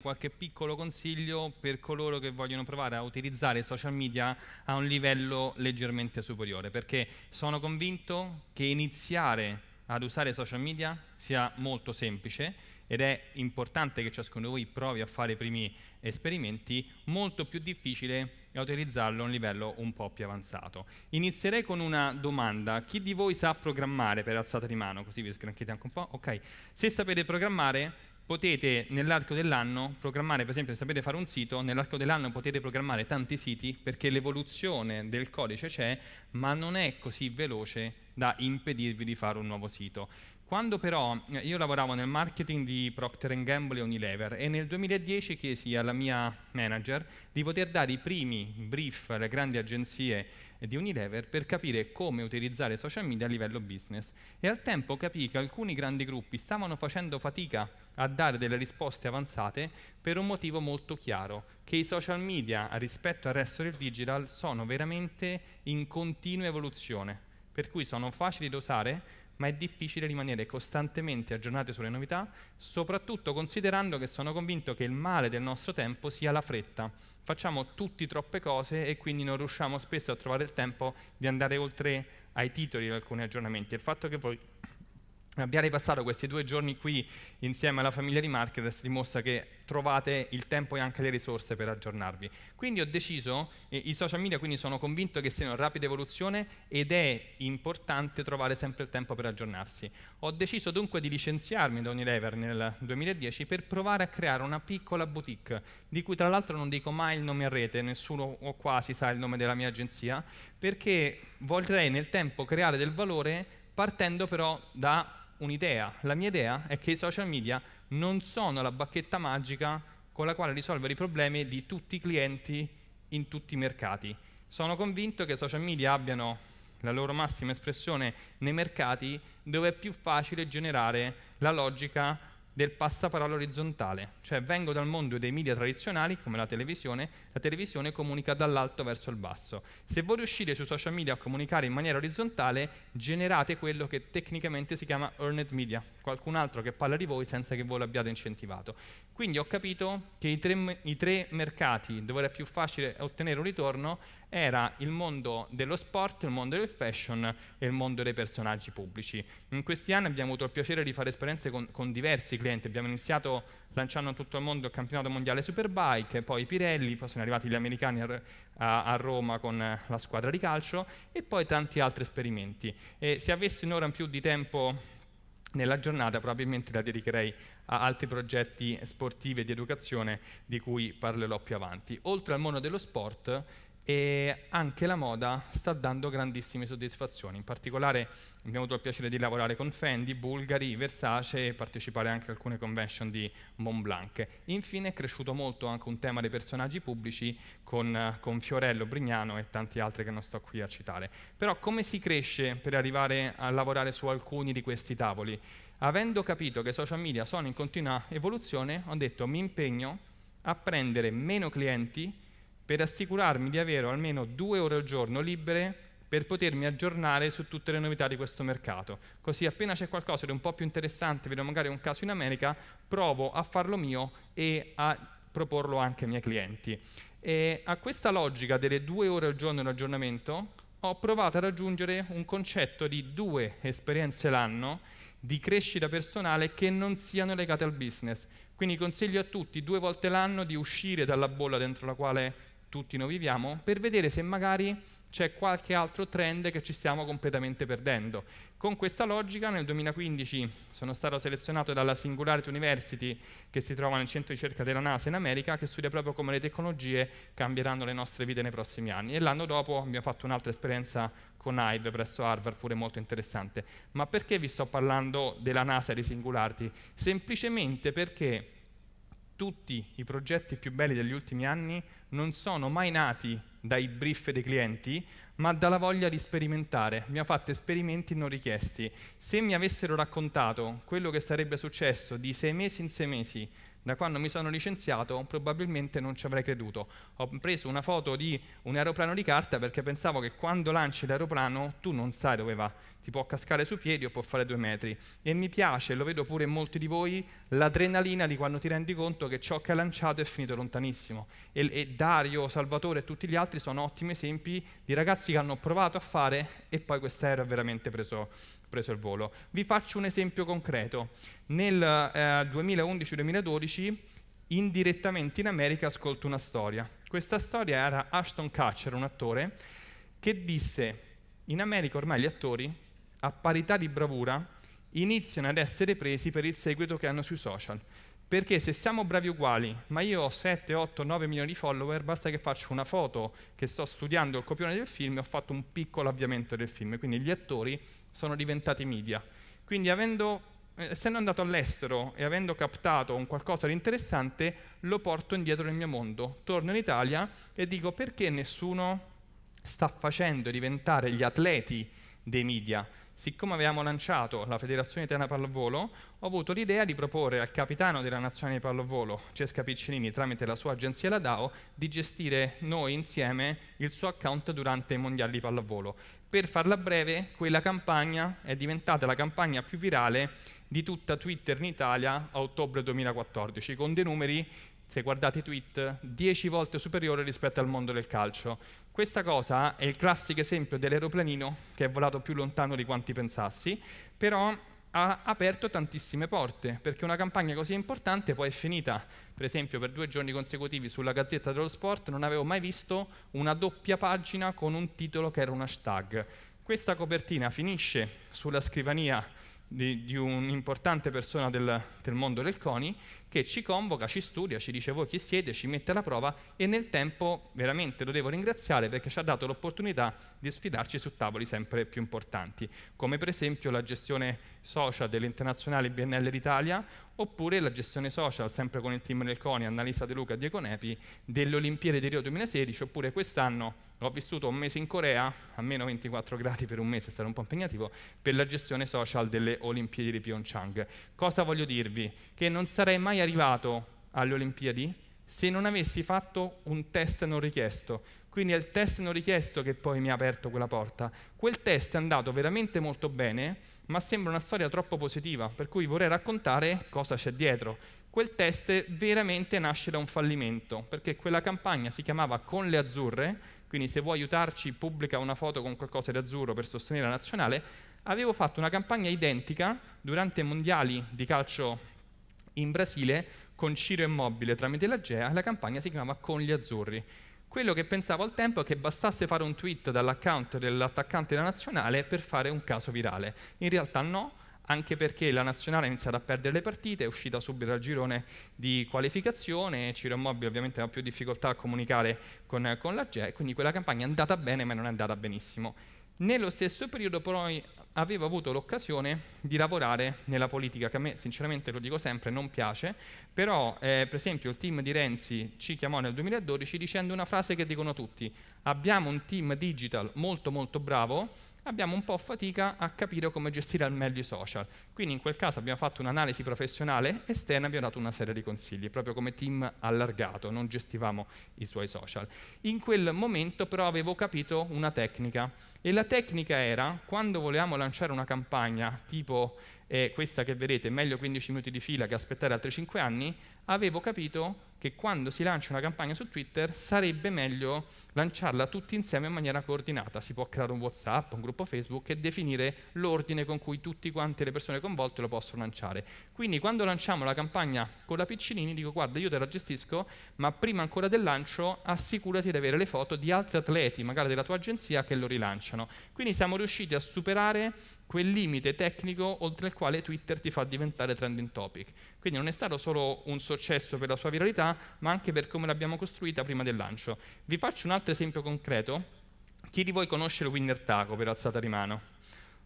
qualche piccolo consiglio per coloro che vogliono provare a utilizzare i social media a un livello leggermente superiore, perché sono convinto che iniziare ad usare i social media sia molto semplice ed è importante che ciascuno di voi provi a fare i primi esperimenti, molto più difficile è utilizzarlo a un livello un po' più avanzato. Inizierei con una domanda. Chi di voi sa programmare per alzata di mano? Così vi sgranchite anche un po'. Ok. Se sapete programmare, potete nell'arco dell'anno programmare, per esempio se sapete fare un sito, nell'arco dell'anno potete programmare tanti siti perché l'evoluzione del codice c'è, ma non è così veloce da impedirvi di fare un nuovo sito. Quando però eh, io lavoravo nel marketing di Procter Gamble e Unilever e nel 2010 chiesi alla mia manager di poter dare i primi brief alle grandi agenzie eh, di Unilever per capire come utilizzare social media a livello business e al tempo capì che alcuni grandi gruppi stavano facendo fatica a dare delle risposte avanzate per un motivo molto chiaro, che i social media rispetto al resto del digital sono veramente in continua evoluzione, per cui sono facili da usare ma è difficile rimanere costantemente aggiornati sulle novità, soprattutto considerando che sono convinto che il male del nostro tempo sia la fretta. Facciamo tutti troppe cose e quindi non riusciamo spesso a trovare il tempo di andare oltre ai titoli di alcuni aggiornamenti. Il fatto che voi Abbiamo ripassato questi due giorni qui insieme alla famiglia di Marketers dimostra che trovate il tempo e anche le risorse per aggiornarvi. Quindi ho deciso, i social media quindi sono convinto che siano in rapida evoluzione ed è importante trovare sempre il tempo per aggiornarsi. Ho deciso dunque di licenziarmi da Unilever nel 2010 per provare a creare una piccola boutique, di cui tra l'altro non dico mai il nome a rete, nessuno o quasi sa il nome della mia agenzia, perché vorrei nel tempo creare del valore partendo però da un'idea. La mia idea è che i social media non sono la bacchetta magica con la quale risolvere i problemi di tutti i clienti in tutti i mercati. Sono convinto che i social media abbiano la loro massima espressione nei mercati dove è più facile generare la logica del passaparola orizzontale, cioè vengo dal mondo dei media tradizionali come la televisione, la televisione comunica dall'alto verso il basso. Se voi riuscite sui social media a comunicare in maniera orizzontale, generate quello che tecnicamente si chiama earned media, qualcun altro che parla di voi senza che voi l'abbiate incentivato. Quindi ho capito che i tre, i tre mercati dove era più facile ottenere un ritorno era il mondo dello sport, il mondo del fashion e il mondo dei personaggi pubblici. In questi anni abbiamo avuto il piacere di fare esperienze con, con diversi clienti, abbiamo iniziato lanciando in tutto il mondo il campionato mondiale Superbike, poi Pirelli, poi sono arrivati gli americani a, a, a Roma con la squadra di calcio e poi tanti altri esperimenti. E se avessi un'ora in più di tempo nella giornata probabilmente la dedicherei a altri progetti sportivi e di educazione di cui parlerò più avanti. Oltre al mondo dello sport, e anche la moda sta dando grandissime soddisfazioni. In particolare abbiamo avuto il piacere di lavorare con Fendi, Bulgari, Versace e partecipare anche a alcune convention di Montblanc. Infine è cresciuto molto anche un tema dei personaggi pubblici con, con Fiorello, Brignano e tanti altri che non sto qui a citare. Però come si cresce per arrivare a lavorare su alcuni di questi tavoli? Avendo capito che i social media sono in continua evoluzione, ho detto mi impegno a prendere meno clienti per assicurarmi di avere almeno due ore al giorno libere per potermi aggiornare su tutte le novità di questo mercato. Così appena c'è qualcosa di un po' più interessante, vedo magari un caso in America, provo a farlo mio e a proporlo anche ai miei clienti. E a questa logica delle due ore al giorno di aggiornamento ho provato a raggiungere un concetto di due esperienze l'anno di crescita personale che non siano legate al business. Quindi consiglio a tutti due volte l'anno di uscire dalla bolla dentro la quale tutti noi viviamo, per vedere se magari c'è qualche altro trend che ci stiamo completamente perdendo. Con questa logica nel 2015 sono stato selezionato dalla Singularity University che si trova nel centro di ricerca della NASA in America che studia proprio come le tecnologie cambieranno le nostre vite nei prossimi anni e l'anno dopo abbiamo fatto un'altra esperienza con Hive presso Harvard pure molto interessante. Ma perché vi sto parlando della NASA e di Singularity? Semplicemente perché tutti i progetti più belli degli ultimi anni non sono mai nati dai brief dei clienti, ma dalla voglia di sperimentare. Mi ha fatto esperimenti non richiesti. Se mi avessero raccontato quello che sarebbe successo di sei mesi in sei mesi da quando mi sono licenziato probabilmente non ci avrei creduto. Ho preso una foto di un aeroplano di carta perché pensavo che quando lanci l'aeroplano tu non sai dove va, ti può cascare sui piedi o può fare due metri. E mi piace, lo vedo pure in molti di voi, l'adrenalina di quando ti rendi conto che ciò che hai lanciato è finito lontanissimo. E, e Dario, Salvatore e tutti gli altri sono ottimi esempi di ragazzi che hanno provato a fare e poi quest'aereo è veramente preso preso il volo. Vi faccio un esempio concreto. Nel eh, 2011-2012 indirettamente in America ascolto una storia. Questa storia era Ashton Kutcher, un attore, che disse in America ormai gli attori, a parità di bravura, iniziano ad essere presi per il seguito che hanno sui social. Perché se siamo bravi uguali, ma io ho 7, 8, 9 milioni di follower, basta che faccio una foto che sto studiando il copione del film e ho fatto un piccolo avviamento del film. Quindi gli attori sono diventati media. Quindi avendo, eh, essendo andato all'estero e avendo captato un qualcosa di interessante, lo porto indietro nel mio mondo. Torno in Italia e dico perché nessuno sta facendo diventare gli atleti dei media? Siccome avevamo lanciato la Federazione Italiana Pallavolo, ho avuto l'idea di proporre al capitano della Nazionale di Pallavolo, Cesca Piccinini, tramite la sua agenzia La DAO, di gestire noi insieme il suo account durante i mondiali di pallavolo. Per farla breve, quella campagna è diventata la campagna più virale di tutta Twitter in Italia a ottobre 2014, con dei numeri se guardate i tweet, 10 volte superiore rispetto al mondo del calcio. Questa cosa è il classico esempio dell'aeroplanino che è volato più lontano di quanti pensassi, però ha aperto tantissime porte, perché una campagna così importante poi è finita. Per esempio, per due giorni consecutivi sulla Gazzetta dello Sport non avevo mai visto una doppia pagina con un titolo che era un hashtag. Questa copertina finisce sulla scrivania di, di un'importante persona del, del mondo del CONI che ci convoca, ci studia, ci dice voi chi siete, ci mette alla prova e nel tempo veramente lo devo ringraziare perché ci ha dato l'opportunità di sfidarci su tavoli sempre più importanti, come per esempio la gestione social dell'Internazionale Biennale d'Italia, oppure la gestione social, sempre con il team del CONI, Annalisa De Luca e Diego Nepi, delle Olimpiadi di Rio 2016, oppure quest'anno ho vissuto un mese in Corea, a meno 24 gradi per un mese, è stato un po' impegnativo, per la gestione social delle Olimpiadi di Pyeongchang. Cosa voglio dirvi? Che non sarei mai arrivato alle Olimpiadi se non avessi fatto un test non richiesto, quindi è il test non richiesto che poi mi ha aperto quella porta. Quel test è andato veramente molto bene ma sembra una storia troppo positiva, per cui vorrei raccontare cosa c'è dietro. Quel test veramente nasce da un fallimento, perché quella campagna si chiamava Con le azzurre, quindi se vuoi aiutarci pubblica una foto con qualcosa di azzurro per sostenere la nazionale, avevo fatto una campagna identica durante i mondiali di calcio in Brasile con Ciro Immobile tramite la GEA, la campagna si chiamava Con gli azzurri. Quello che pensavo al tempo è che bastasse fare un tweet dall'account dell'attaccante della nazionale per fare un caso virale. In realtà no, anche perché la nazionale ha iniziato a perdere le partite, è uscita subito dal girone di qualificazione, Ciro Immobile ovviamente ha più difficoltà a comunicare con, con la GE, quindi quella campagna è andata bene ma non è andata benissimo. Nello stesso periodo però avevo avuto l'occasione di lavorare nella politica, che a me sinceramente lo dico sempre, non piace, però eh, per esempio il team di Renzi ci chiamò nel 2012 dicendo una frase che dicono tutti, abbiamo un team digital molto molto bravo, abbiamo un po' fatica a capire come gestire al meglio i social. Quindi in quel caso abbiamo fatto un'analisi professionale esterna e abbiamo dato una serie di consigli, proprio come team allargato, non gestivamo i suoi social. In quel momento però avevo capito una tecnica e la tecnica era quando volevamo lanciare una campagna tipo eh, questa che vedete, meglio 15 minuti di fila che aspettare altri 5 anni, avevo capito che quando si lancia una campagna su Twitter sarebbe meglio lanciarla tutti insieme in maniera coordinata. Si può creare un WhatsApp, un gruppo Facebook e definire l'ordine con cui tutte quante le persone coinvolte lo possono lanciare. Quindi quando lanciamo la campagna con la Piccinini dico guarda io te la gestisco, ma prima ancora del lancio assicurati di avere le foto di altri atleti, magari della tua agenzia, che lo rilanciano. Quindi siamo riusciti a superare quel limite tecnico oltre il quale Twitter ti fa diventare trending topic. Quindi non è stato solo un successo per la sua viralità, ma anche per come l'abbiamo costruita prima del lancio. Vi faccio un altro esempio concreto. Chi di voi conosce il Winner Taco per alzata di mano?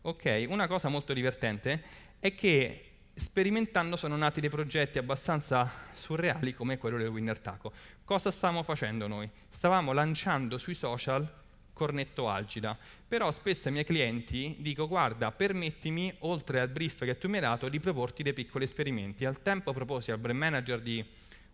Ok, una cosa molto divertente è che sperimentando sono nati dei progetti abbastanza surreali come quello del Winner Taco. Cosa stavamo facendo noi? Stavamo lanciando sui social cornetto algida, però spesso ai miei clienti dico guarda permettimi oltre al brief che tu mi hai dato di proporti dei piccoli esperimenti. Al tempo proposi al brand manager di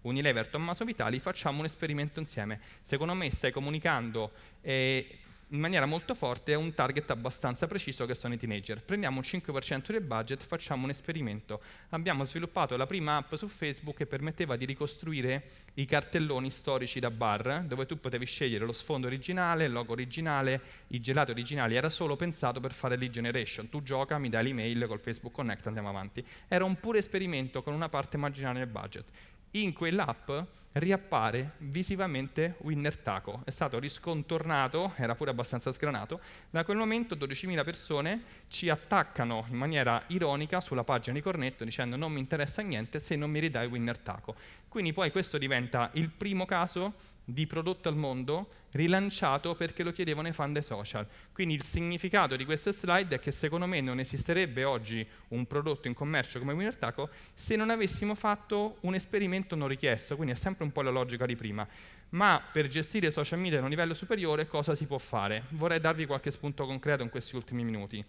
Unilever Tommaso Vitali facciamo un esperimento insieme. Secondo me stai comunicando eh, in maniera molto forte a un target abbastanza preciso che sono i teenager. Prendiamo un 5% del budget, facciamo un esperimento. Abbiamo sviluppato la prima app su Facebook che permetteva di ricostruire i cartelloni storici da bar, dove tu potevi scegliere lo sfondo originale, il logo originale, i gelati originali. Era solo pensato per fare lead generation. Tu gioca, mi dai l'email col Facebook Connect, andiamo avanti. Era un puro esperimento con una parte marginale del budget in quell'app riappare visivamente Winner Taco. È stato riscontornato, era pure abbastanza sgranato, da quel momento 12.000 persone ci attaccano in maniera ironica sulla pagina di Cornetto dicendo non mi interessa niente se non mi ridai Winner Taco. Quindi poi questo diventa il primo caso di prodotto al mondo rilanciato perché lo chiedevano i fan dei social. Quindi il significato di queste slide è che secondo me non esisterebbe oggi un prodotto in commercio come Winner Taco se non avessimo fatto un esperimento non richiesto, quindi è sempre un po' la logica di prima. Ma per gestire social media a un livello superiore cosa si può fare? Vorrei darvi qualche spunto concreto in questi ultimi minuti.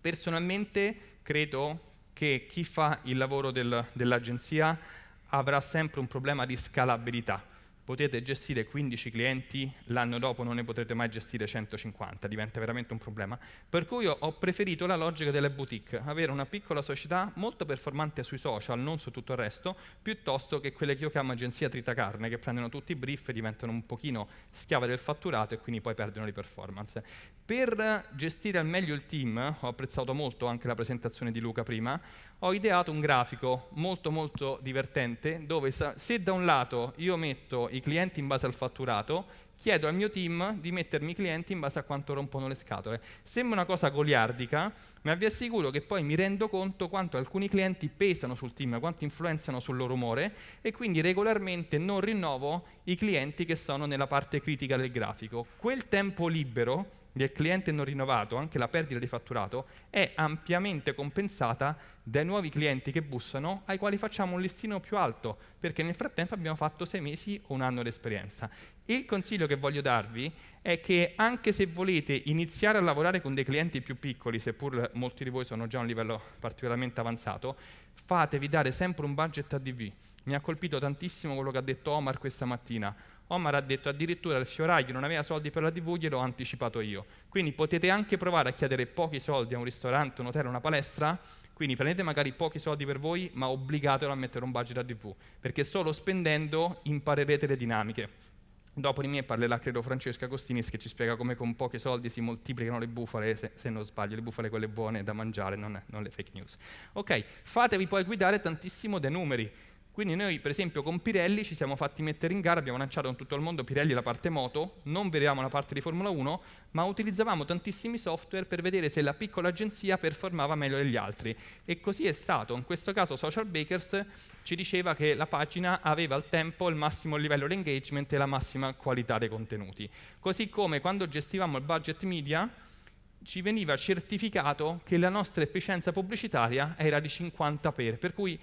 Personalmente credo che chi fa il lavoro del, dell'agenzia avrà sempre un problema di scalabilità potete gestire 15 clienti, l'anno dopo non ne potrete mai gestire 150, diventa veramente un problema. Per cui ho preferito la logica delle boutique, avere una piccola società molto performante sui social, non su tutto il resto, piuttosto che quelle che io chiamo agenzia tritacarne, che prendono tutti i brief e diventano un pochino schiave del fatturato e quindi poi perdono le performance. Per gestire al meglio il team, ho apprezzato molto anche la presentazione di Luca prima, ho ideato un grafico molto molto divertente dove se da un lato io metto i clienti in base al fatturato, chiedo al mio team di mettermi i clienti in base a quanto rompono le scatole. Sembra una cosa goliardica, ma vi assicuro che poi mi rendo conto quanto alcuni clienti pesano sul team, quanto influenzano sul loro umore e quindi regolarmente non rinnovo i clienti che sono nella parte critica del grafico. Quel tempo libero del cliente non rinnovato, anche la perdita di fatturato, è ampiamente compensata dai nuovi clienti che bussano, ai quali facciamo un listino più alto, perché nel frattempo abbiamo fatto sei mesi o un anno di esperienza. Il consiglio che voglio darvi è che anche se volete iniziare a lavorare con dei clienti più piccoli, seppur molti di voi sono già a un livello particolarmente avanzato, fatevi dare sempre un budget ADV. Mi ha colpito tantissimo quello che ha detto Omar questa mattina Omar ha detto addirittura il fioraio non aveva soldi per la TV, gliel'ho anticipato io. Quindi potete anche provare a chiedere pochi soldi a un ristorante, un hotel, una palestra, quindi prendete magari pochi soldi per voi, ma obbligatelo a mettere un budget a TV, perché solo spendendo imparerete le dinamiche. Dopo di me parlerà, credo, Francesca Costinis che ci spiega come con pochi soldi si moltiplicano le bufale, se, se non sbaglio, le bufale quelle buone da mangiare, non, non le fake news. Ok, fatevi poi guidare tantissimo dai numeri. Quindi noi per esempio con Pirelli ci siamo fatti mettere in gara, abbiamo lanciato in tutto il mondo Pirelli la parte moto, non vedevamo la parte di Formula 1, ma utilizzavamo tantissimi software per vedere se la piccola agenzia performava meglio degli altri. E così è stato, in questo caso Social Bakers ci diceva che la pagina aveva al tempo il massimo livello di engagement e la massima qualità dei contenuti. Così come quando gestivamo il budget media, ci veniva certificato che la nostra efficienza pubblicitaria era di 50 per, per cui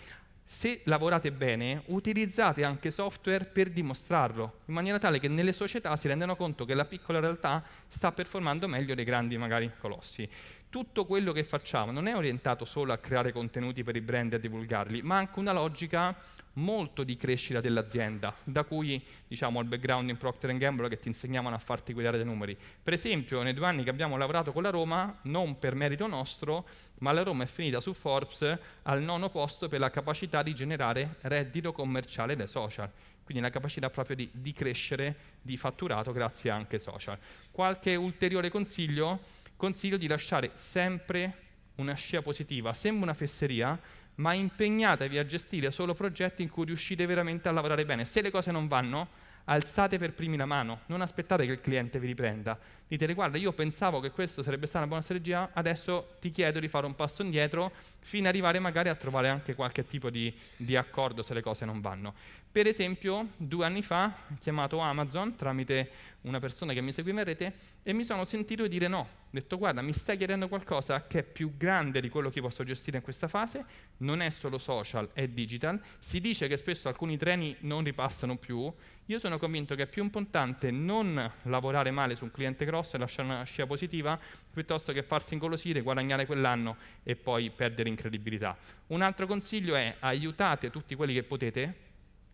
se lavorate bene, utilizzate anche software per dimostrarlo, in maniera tale che nelle società si rendano conto che la piccola realtà sta performando meglio dei grandi magari colossi. Tutto quello che facciamo non è orientato solo a creare contenuti per i brand e a divulgarli, ma anche una logica molto di crescita dell'azienda, da cui diciamo il background in Procter Gamble che ti insegnavano a farti guidare dai numeri. Per esempio, nei due anni che abbiamo lavorato con la Roma, non per merito nostro, ma la Roma è finita su Forbes al nono posto per la capacità di generare reddito commerciale dai social, quindi la capacità proprio di, di crescere di fatturato grazie anche ai social. Qualche ulteriore consiglio? Consiglio di lasciare sempre una scia positiva, sembra una fesseria, ma impegnatevi a gestire solo progetti in cui riuscite veramente a lavorare bene. Se le cose non vanno, alzate per primi la mano, non aspettate che il cliente vi riprenda. Ditele, guarda, io pensavo che questo sarebbe stata una buona strategia, adesso ti chiedo di fare un passo indietro fino ad arrivare magari a trovare anche qualche tipo di, di accordo se le cose non vanno. Per esempio, due anni fa ho chiamato Amazon tramite una persona che mi seguiva in rete e mi sono sentito dire no. Ho detto, guarda, mi stai chiedendo qualcosa che è più grande di quello che posso gestire in questa fase, non è solo social, è digital. Si dice che spesso alcuni treni non ripassano più. Io sono convinto che è più importante non lavorare male su un cliente grosso, addosso e lasciare una scia positiva, piuttosto che farsi ingolosire, guadagnare quell'anno e poi perdere incredibilità. Un altro consiglio è aiutate tutti quelli che potete,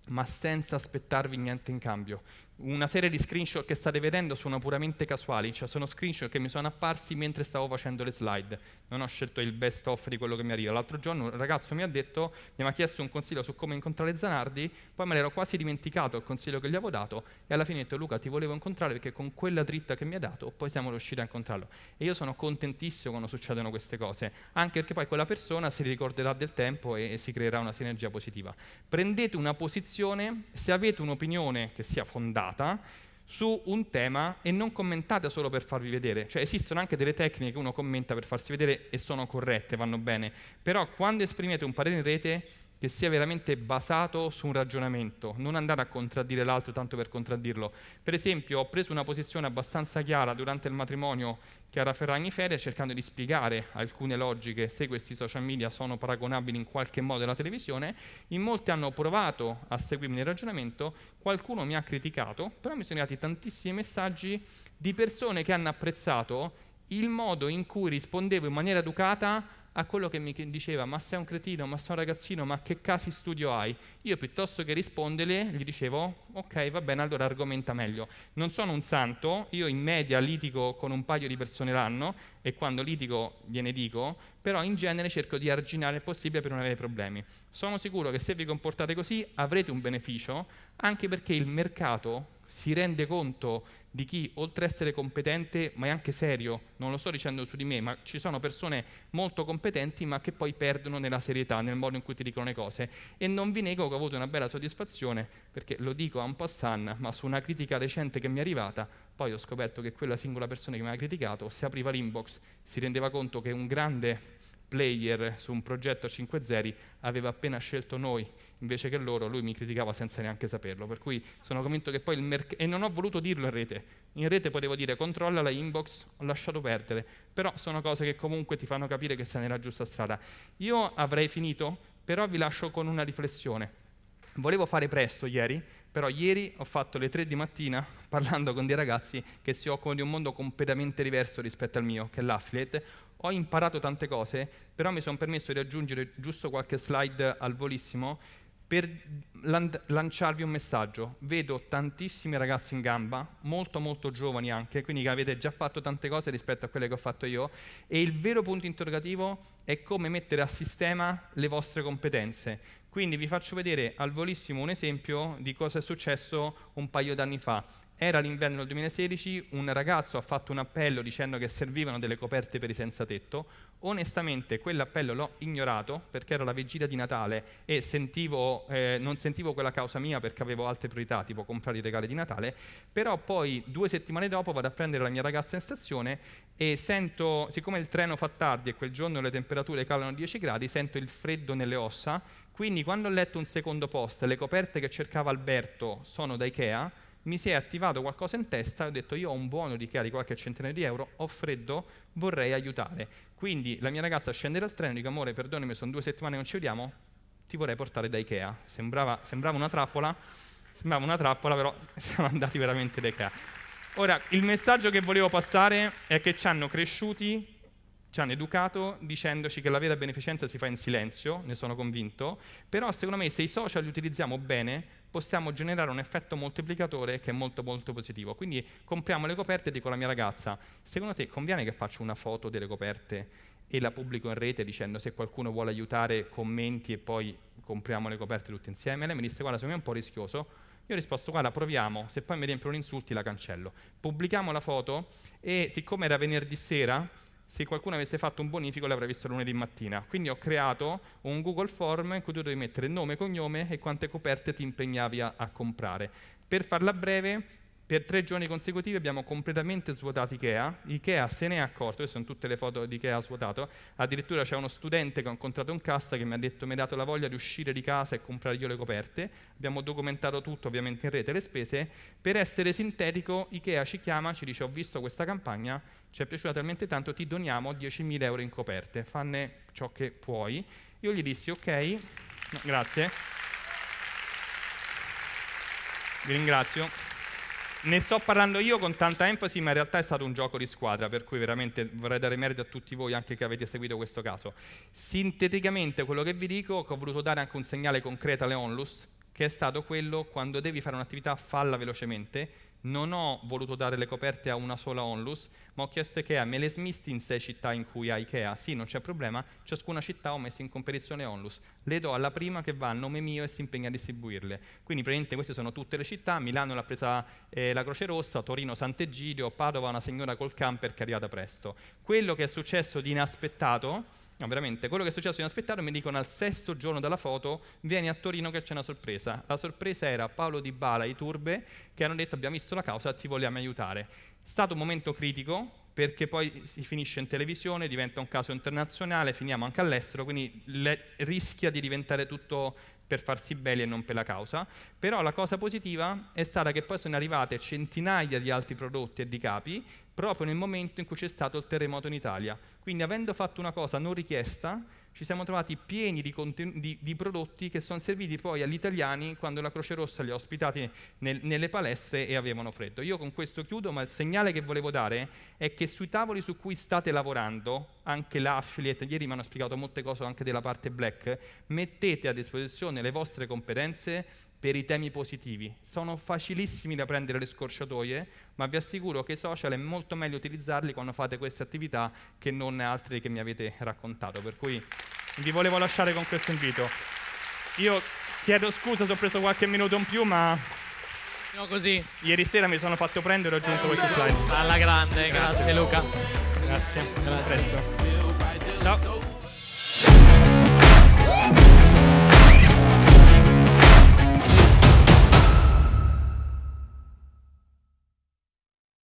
ma senza aspettarvi niente in cambio una serie di screenshot che state vedendo sono puramente casuali, cioè sono screenshot che mi sono apparsi mentre stavo facendo le slide. Non ho scelto il best off di quello che mi arriva. L'altro giorno un ragazzo mi ha detto, mi ha chiesto un consiglio su come incontrare Zanardi, poi me l'ero quasi dimenticato il consiglio che gli avevo dato e alla fine ho detto Luca ti volevo incontrare perché con quella dritta che mi ha dato poi siamo riusciti a incontrarlo. E io sono contentissimo quando succedono queste cose, anche perché poi quella persona si ricorderà del tempo e, e si creerà una sinergia positiva. Prendete una posizione, se avete un'opinione che sia fondata, commentata su un tema e non commentate solo per farvi vedere, cioè esistono anche delle tecniche che uno commenta per farsi vedere e sono corrette, vanno bene, però quando esprimete un parere in rete che sia veramente basato su un ragionamento, non andare a contraddire l'altro tanto per contraddirlo. Per esempio, ho preso una posizione abbastanza chiara durante il matrimonio Chiara Ferragni Feria cercando di spiegare alcune logiche se questi social media sono paragonabili in qualche modo alla televisione, in molti hanno provato a seguirmi nel ragionamento, qualcuno mi ha criticato, però mi sono arrivati tantissimi messaggi di persone che hanno apprezzato il modo in cui rispondevo in maniera educata a quello che mi diceva ma sei un cretino, ma sei un ragazzino, ma che casi studio hai? Io piuttosto che rispondere gli dicevo ok va bene allora argomenta meglio. Non sono un santo, io in media litigo con un paio di persone l'anno e quando litigo gliene dico, però in genere cerco di arginare il possibile per non avere problemi. Sono sicuro che se vi comportate così avrete un beneficio anche perché il mercato si rende conto di chi, oltre ad essere competente, ma è anche serio, non lo sto dicendo su di me, ma ci sono persone molto competenti, ma che poi perdono nella serietà, nel modo in cui ti dicono le cose. E non vi nego che ho avuto una bella soddisfazione, perché lo dico a un passan, ma su una critica recente che mi è arrivata, poi ho scoperto che quella singola persona che mi ha criticato se apriva l'inbox, si rendeva conto che un grande player su un progetto a 5.0 aveva appena scelto noi invece che loro, lui mi criticava senza neanche saperlo, per cui sono convinto che poi il mercato, e non ho voluto dirlo in rete, in rete potevo dire controlla la inbox, ho lasciato perdere, però sono cose che comunque ti fanno capire che sei nella giusta strada. Io avrei finito, però vi lascio con una riflessione. Volevo fare presto ieri, però ieri ho fatto le 3 di mattina parlando con dei ragazzi che si occupano di un mondo completamente diverso rispetto al mio, che è l'affiliate, ho imparato tante cose, però mi sono permesso di aggiungere giusto qualche slide al volissimo per lanciarvi un messaggio. Vedo tantissimi ragazzi in gamba, molto molto giovani anche, quindi che avete già fatto tante cose rispetto a quelle che ho fatto io, e il vero punto interrogativo è come mettere a sistema le vostre competenze. Quindi vi faccio vedere al volissimo un esempio di cosa è successo un paio d'anni fa. Era l'inverno del 2016, un ragazzo ha fatto un appello dicendo che servivano delle coperte per i senza tetto. Onestamente quell'appello l'ho ignorato perché era la vigilia di Natale e sentivo, eh, non sentivo quella causa mia perché avevo altre priorità, tipo comprare i regali di Natale, però poi due settimane dopo vado a prendere la mia ragazza in stazione e sento, siccome il treno fa tardi e quel giorno le temperature calano a 10 gradi, sento il freddo nelle ossa, quindi quando ho letto un secondo post, le coperte che cercava Alberto sono da Ikea, mi si è attivato qualcosa in testa ho detto io ho un buono di Ikea di qualche centinaio di euro, ho freddo, vorrei aiutare. Quindi la mia ragazza scende dal treno e dico amore perdonami sono due settimane che non ci vediamo, ti vorrei portare da Ikea. Sembrava, sembrava una trappola, sembrava una trappola però siamo andati veramente da Ikea. Ora il messaggio che volevo passare è che ci hanno cresciuti ci hanno educato dicendoci che la vera beneficenza si fa in silenzio, ne sono convinto, però secondo me se i social li utilizziamo bene possiamo generare un effetto moltiplicatore che è molto molto positivo. Quindi compriamo le coperte e dico alla mia ragazza, secondo te conviene che faccio una foto delle coperte e la pubblico in rete dicendo se qualcuno vuole aiutare commenti e poi compriamo le coperte tutte insieme? E lei mi disse guarda secondo me è un po' rischioso, io ho risposto, guarda, proviamo, se poi mi riempiono insulti la cancello. Pubblichiamo la foto e siccome era venerdì sera, se qualcuno avesse fatto un bonifico l'avrei visto lunedì mattina. Quindi ho creato un Google Form in cui tu devi mettere nome, cognome e quante coperte ti impegnavi a, a comprare. Per farla breve, per tre giorni consecutivi abbiamo completamente svuotato Ikea. Ikea se ne è accorto, queste sono tutte le foto di Ikea svuotato, addirittura c'è uno studente che ho incontrato in cassa che mi ha detto mi ha dato la voglia di uscire di casa e comprare io le coperte. Abbiamo documentato tutto, ovviamente in rete, le spese. Per essere sintetico, Ikea ci chiama, ci dice ho visto questa campagna, ci è piaciuta talmente tanto, ti doniamo 10.000 euro in coperte, fanne ciò che puoi. Io gli dissi ok, no, grazie, vi ringrazio ne sto parlando io con tanta enfasi, ma in realtà è stato un gioco di squadra, per cui veramente vorrei dare merito a tutti voi anche che avete seguito questo caso. Sinteticamente quello che vi dico, che ho voluto dare anche un segnale concreto alle onlus, che è stato quello quando devi fare un'attività falla velocemente non ho voluto dare le coperte a una sola onlus, ma ho chiesto a Ikea, me le smisti in sei città in cui ha Ikea? Sì, non c'è problema, ciascuna città ho messo in competizione onlus. Le do alla prima che va a nome mio e si impegna a distribuirle. Quindi praticamente queste sono tutte le città, Milano l'ha presa eh, la Croce Rossa, Torino Sant'Egidio, Padova una signora col camper che è arrivata presto. Quello che è successo di inaspettato No, veramente, quello che è successo inaspettato mi dicono al sesto giorno dalla foto, vieni a Torino che c'è una sorpresa. La sorpresa era Paolo Di Bala e Turbe che hanno detto abbiamo visto la causa, ti vogliamo aiutare. È stato un momento critico perché poi si finisce in televisione, diventa un caso internazionale, finiamo anche all'estero, quindi le, rischia di diventare tutto per farsi belli e non per la causa, però la cosa positiva è stata che poi sono arrivate centinaia di altri prodotti e di capi proprio nel momento in cui c'è stato il terremoto in Italia. Quindi avendo fatto una cosa non richiesta, ci siamo trovati pieni di, di, di, prodotti che sono serviti poi agli italiani quando la Croce Rossa li ha ospitati nel, nelle palestre e avevano freddo. Io con questo chiudo, ma il segnale che volevo dare è che sui tavoli su cui state lavorando, anche l'affiliate, ieri mi hanno spiegato molte cose anche della parte black, mettete a disposizione le vostre competenze per i temi positivi. Sono facilissimi da prendere le scorciatoie, ma vi assicuro che i social è molto meglio utilizzarli quando fate queste attività che non altri che mi avete raccontato. Per cui vi volevo lasciare con questo invito. Io chiedo scusa se ho preso qualche minuto in più, ma no, così. ieri sera mi sono fatto prendere e ho aggiunto questi slide. Alla grande, grazie, grazie Luca. Grazie, a presto. Ciao.